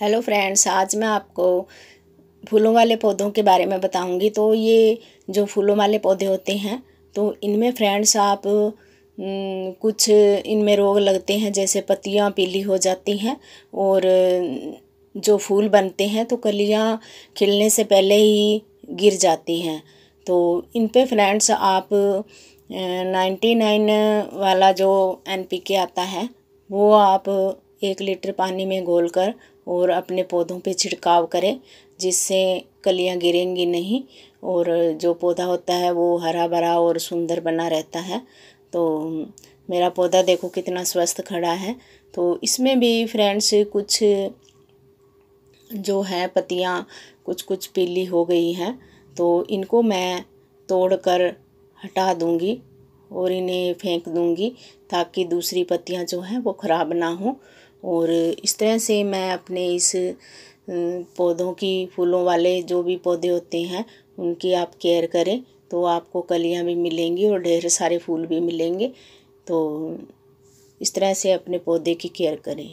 hello friends आज मैं आपको फूलों वाले पौधों के बारे में बताऊंगी तो ये जो फूलों वाले पौधे होते हैं तो इनमें फ्रेंड्स आप हम्म, कुछ इनमें रोग लगते हैं जैसे पत्तियां पीली हो जाती हैं और जो फूल बनते हैं तो कलियां खिलने से पहले ही गिर जाती हैं तो इन पे फ्रेंड्स आप नाइन्टी नाइन वाला जो एन पी के आता है वो आप एक लीटर पानी में घोलकर और अपने पौधों पे छिड़काव करें जिससे कलियां गिरेंगी नहीं और जो पौधा होता है वो हरा भरा और सुंदर बना रहता है तो मेरा पौधा देखो कितना स्वस्थ खड़ा है तो इसमें भी फ्रेंड्स कुछ जो है पत्तियाँ कुछ कुछ पीली हो गई हैं तो इनको मैं तोड़कर हटा दूँगी और इन्हें फेंक दूँगी ताकि दूसरी पत्तियाँ जो हैं वो ख़राब ना हों और इस तरह से मैं अपने इस पौधों की फूलों वाले जो भी पौधे होते हैं उनकी आप केयर करें तो आपको कलियां भी मिलेंगी और ढेर सारे फूल भी मिलेंगे तो इस तरह से अपने पौधे की केयर करें